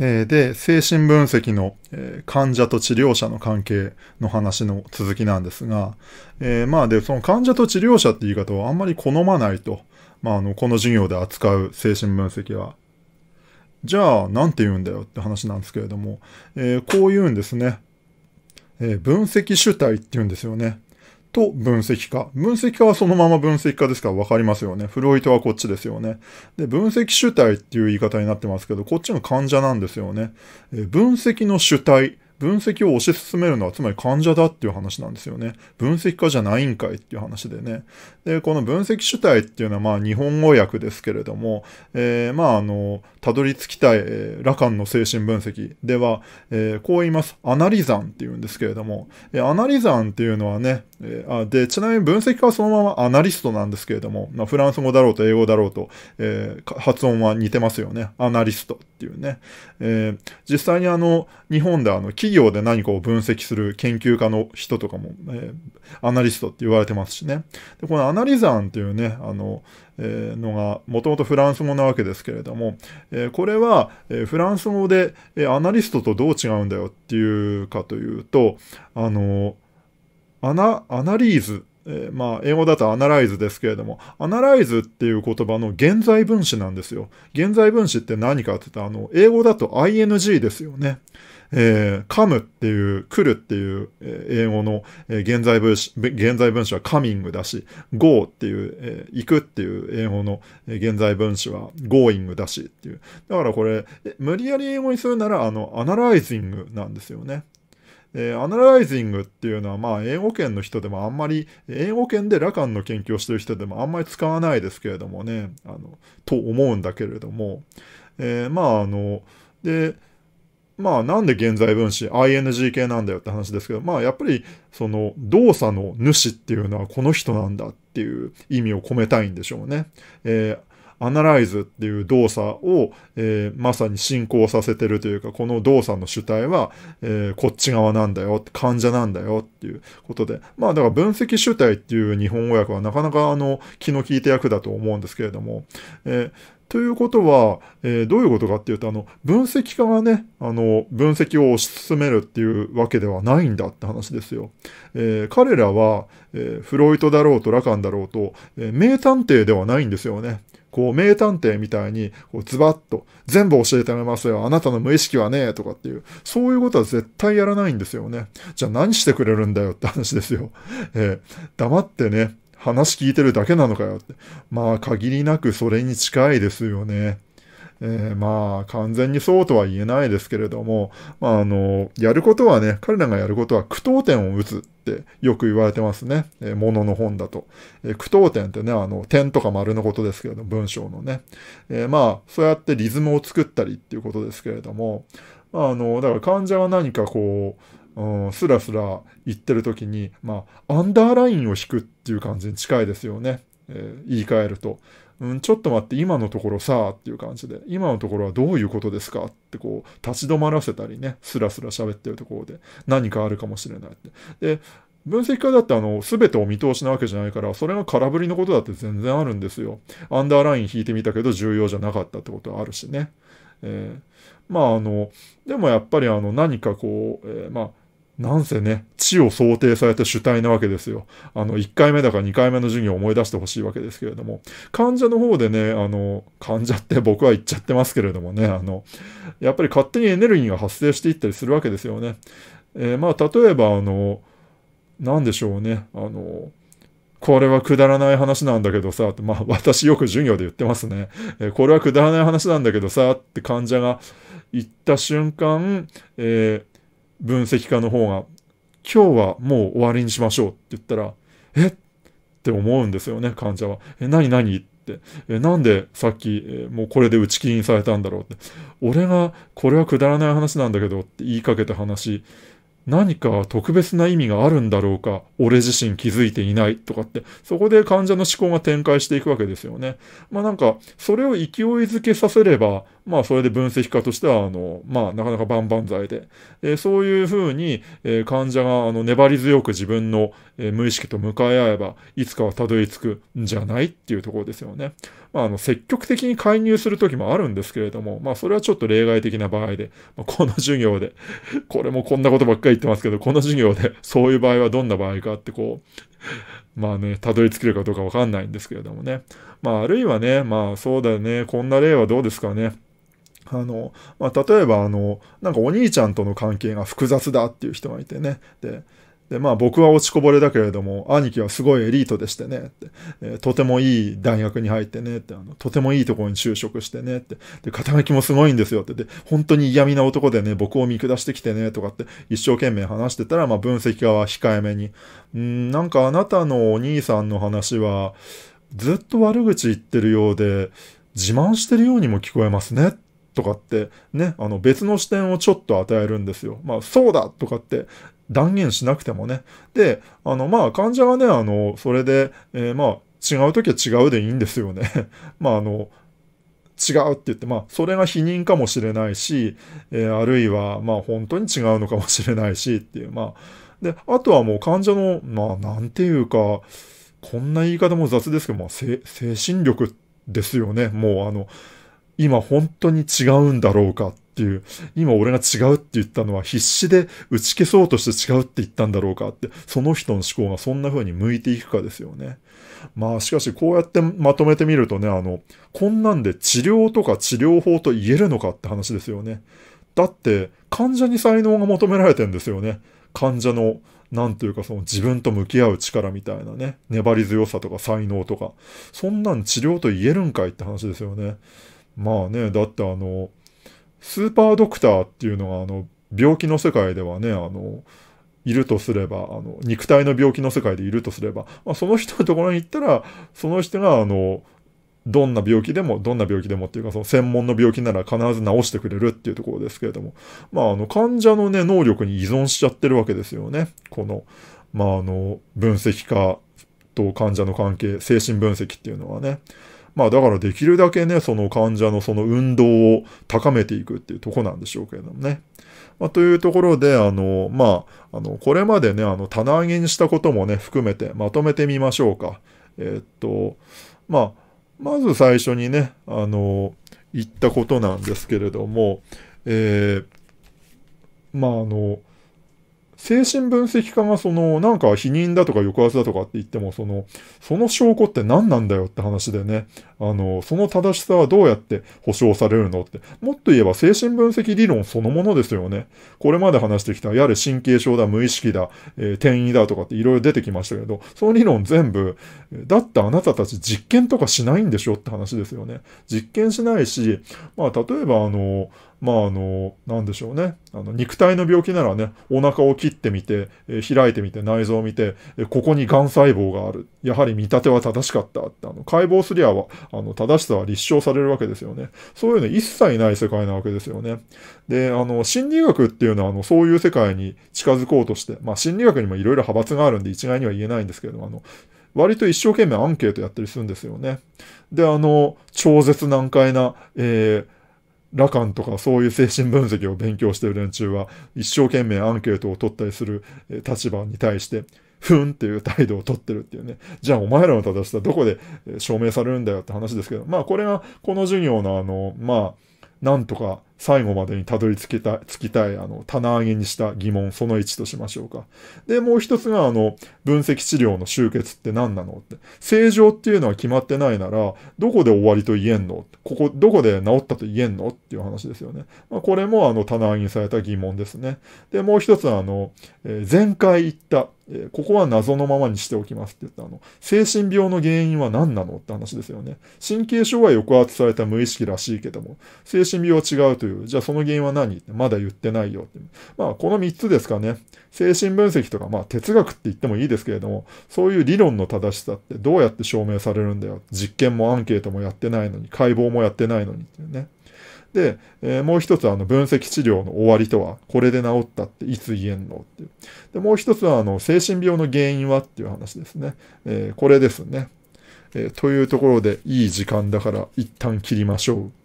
で、精神分析の患者と治療者の関係の話の続きなんですが、えー、まあで、その患者と治療者って言い方はあんまり好まないと、まああの、この授業で扱う精神分析は。じゃあ、なんて言うんだよって話なんですけれども、えー、こう言うんですね。えー、分析主体って言うんですよね。と分析化。分析化はそのまま分析化ですから分かりますよね。フロイトはこっちですよね。で、分析主体っていう言い方になってますけど、こっちの患者なんですよね。え分析の主体。分析を推し進めるのはつまり患者だっていう話なんですよね。分析家じゃないんかいっていう話でね。で、この分析主体っていうのはまあ日本語訳ですけれども、えー、まああの、たどり着きたい、えー、羅漢の精神分析では、えー、こう言います。アナリザンっていうんですけれども、えアナリザンっていうのはね、えあで、ちなみに分析家はそのままアナリストなんですけれども、まあ、フランス語だろうと英語だろうと、え発音は似てますよね。アナリストっていうね。え実際にあの、日本であの、企企業で何かを分析する研究家の人とかも、えー、アナリストって言われてますしね。で、このアナリザンっていうね、あの、えー、のが、もともとフランス語なわけですけれども、えー、これは、えフランス語で、えアナリストとどう違うんだよっていうかというと、あの、アナ、アナリーズえー、まあ、英語だとアナライズですけれども、アナライズっていう言葉の現在分詞なんですよ。現在分詞って何かって言ったら、あの、英語だと ing ですよね。えー、come っていう、来るっていう、え英語の、え現在分詞、現在分詞は coming だし、go っていう、えー、行くっていう英語の、え現在分詞は going だしっていう。だからこれ、無理やり英語にするなら、あの、analyzing なんですよね。えー、アナライズングっていうのは、まあ、英語圏の人でもあんまり、英語圏で羅漢の研究をしてる人でもあんまり使わないですけれどもね、あの、と思うんだけれども、えー、まあ、あの、で、まあ、なんで現在分詞、ing 系なんだよって話ですけど、まあ、やっぱり、その、動作の主っていうのはこの人なんだっていう意味を込めたいんでしょうね。えーアナライズっていう動作を、えー、まさに進行させてるというか、この動作の主体は、えー、こっち側なんだよ、患者なんだよっていうことで。まあだから分析主体っていう日本語訳はなかなかあの、気の利いた役だと思うんですけれども、えーということは、えー、どういうことかっていうと、あの、分析家がね、あの、分析を推し進めるっていうわけではないんだって話ですよ。えー、彼らは、えー、フロイトだろうとラカンだろうと、え名探偵ではないんですよね。こう、名探偵みたいに、こう、ズバッと、全部教えてあげますよ。あなたの無意識はねえ、とかっていう、そういうことは絶対やらないんですよね。じゃあ何してくれるんだよって話ですよ。えー、黙ってね、話聞いてるだけなのかよって。まあ、限りなくそれに近いですよね。えー、まあ、完全にそうとは言えないですけれども、まあ、あの、やることはね、彼らがやることは苦闘点を打つってよく言われてますね。えー、ものの本だと。えー、苦闘点ってね、あの、点とか丸のことですけれども、文章のね。えー、まあ、そうやってリズムを作ったりっていうことですけれども、まあ、あの、だから患者が何かこう、うん、スラスラ言ってる時に、まあ、アンダーラインを引くっていう感じに近いですよね。えー、言い換えると。うん、ちょっと待って、今のところさ、っていう感じで、今のところはどういうことですかってこう、立ち止まらせたりね、スラスラ喋ってるところで、何かあるかもしれないって。で、分析家だってあの、すべてを見通しなわけじゃないから、それが空振りのことだって全然あるんですよ。アンダーライン引いてみたけど重要じゃなかったってことはあるしね。えー、まああの、でもやっぱりあの、何かこう、えー、まあ、なんせね、地を想定された主体なわけですよ。あの、1回目だか2回目の授業を思い出してほしいわけですけれども、患者の方でね、あの、患者って僕は言っちゃってますけれどもね、あの、やっぱり勝手にエネルギーが発生していったりするわけですよね。えー、まあ、例えば、あの、なんでしょうね、あの、これはくだらない話なんだけどさ、まあ私よく授業で言ってますね。えこれはくだらない話なんだけどさ、って患者が言った瞬間、えー分析家の方が、今日はもう終わりにしましょうって言ったら、えって思うんですよね、患者は。え、何何って、え、なんでさっき、えもうこれで打ち切りにされたんだろうって。俺が、これはくだらない話なんだけどって言いかけた話、何か特別な意味があるんだろうか、俺自身気づいていないとかって、そこで患者の思考が展開していくわけですよね。まあなんか、それを勢いづけさせれば、まあ、それで分析家としては、あの、まあ、なかなか万々歳で。で、そういうふうに、えー、患者が、あの、粘り強く自分の、えー、無意識と向かい合えば、いつかはたどり着くんじゃないっていうところですよね。まあ、あの、積極的に介入する時もあるんですけれども、まあ、それはちょっと例外的な場合で、まあ、この授業で、これもこんなことばっかり言ってますけど、この授業で、そういう場合はどんな場合かって、こう、まあね、たどり着けるかどうかわかんないんですけれどもね。まあ、あるいはね、まあ、そうだよね、こんな例はどうですかね。あの、まあ、例えば、あの、なんかお兄ちゃんとの関係が複雑だっていう人がいてね。で、で、まあ僕は落ちこぼれだけれども、兄貴はすごいエリートでしてね、って、えー、とてもいい大学に入ってね、って、あの、とてもいいところに就職してね、って、で、肩書きもすごいんですよって、で、本当に嫌味な男でね、僕を見下してきてね、とかって一生懸命話してたら、まあ分析側は控えめに、んなんかあなたのお兄さんの話は、ずっと悪口言ってるようで、自慢してるようにも聞こえますね、とかってね、あの別の視点をちょっと与えるんですよ。まあそうだとかって断言しなくてもね。で、あの、まあ、患者がね、あの、それで、えー、まあ、違うときは違うでいいんですよね。まあ、あの、違うって言って、まあ、それが否認かもしれないし、えー、あるいは、まあ、本当に違うのかもしれないしっていう、まあ、で、あとはもう患者の、まあ、なんていうか、こんな言い方も雑ですけど、まあ、精神力ですよね。もう、あの、今本当に違うんだろうかっていう、今俺が違うって言ったのは必死で打ち消そうとして違うって言ったんだろうかって、その人の思考がそんな風に向いていくかですよね。まあしかしこうやってまとめてみるとね、あの、こんなんで治療とか治療法と言えるのかって話ですよね。だって患者に才能が求められてんですよね。患者のなんていうかその自分と向き合う力みたいなね、粘り強さとか才能とか、そんなん治療と言えるんかいって話ですよね。まあね、だってあの、スーパードクターっていうのがあの、病気の世界ではね、あの、いるとすれば、あの、肉体の病気の世界でいるとすれば、まあ、その人のところに行ったら、その人があの、どんな病気でも、どんな病気でもっていうか、その専門の病気なら必ず治してくれるっていうところですけれども、まあ、あの、患者のね、能力に依存しちゃってるわけですよね。この、まあ、あの、分析家と患者の関係、精神分析っていうのはね。まあだからできるだけね、その患者のその運動を高めていくっていうとこなんでしょうけれどもね。まあ、というところで、あの、まあ、あの、これまでね、あの、棚上げにしたこともね、含めてまとめてみましょうか。えー、っと、まあ、まず最初にね、あの、言ったことなんですけれども、えー、まあ、あの、精神分析家がその、なんか否認だとか抑圧だとかって言っても、その、その証拠って何なんだよって話でね、あの、その正しさはどうやって保証されるのって、もっと言えば精神分析理論そのものですよね。これまで話してきた、やれ神経症だ、無意識だ、えー、転移だとかっていろいろ出てきましたけど、その理論全部、だってあなたたち実験とかしないんでしょって話ですよね。実験しないし、まあ、例えばあの、まああの、なんでしょうね。あの、肉体の病気ならね、お腹を切ってみて、え開いてみて、内臓を見て、えここに癌細胞がある。やはり見立ては正しかった。あの解剖すりゃは、あの、正しさは立証されるわけですよね。そういうの一切ない世界なわけですよね。で、あの、心理学っていうのは、あの、そういう世界に近づこうとして、まあ、心理学にもいろいろ派閥があるんで一概には言えないんですけれども、あの、割と一生懸命アンケートやったりするんですよね。で、あの、超絶難解な、えー、羅漢とかそういう精神分析を勉強してる連中は一生懸命アンケートを取ったりする立場に対して、ふんっていう態度を取ってるっていうね。じゃあお前らの正しさどこで証明されるんだよって話ですけど、まあこれがこの授業のあの、まあ、なんとか最後までにたどり着きたい、きたい、あの、棚上げにした疑問、その1としましょうか。で、もう一つが、あの、分析治療の終結って何なのって。正常っていうのは決まってないなら、どこで終わりと言えんのここ、どこで治ったと言えんのっていう話ですよね。まあ、これも、あの、棚上げにされた疑問ですね。で、もう一つは、あの、えー、前回言った、えここは謎のままにしておきますって言ったあの、精神病の原因は何なのって話ですよね。神経症は抑圧された無意識らしいけども、精神病は違うという、じゃあその原因は何まだ言ってないよって。まあ、この3つですかね。精神分析とか、まあ、哲学って言ってもいいですけれども、そういう理論の正しさってどうやって証明されるんだよ。実験もアンケートもやってないのに、解剖もやってないのにっていうね。で、えー、もう一つはあの分析治療の終わりとは、これで治ったっていつ言えんのっていう。で、もう一つはあの精神病の原因はっていう話ですね。えー、これですね。えー、というところでいい時間だから一旦切りましょう。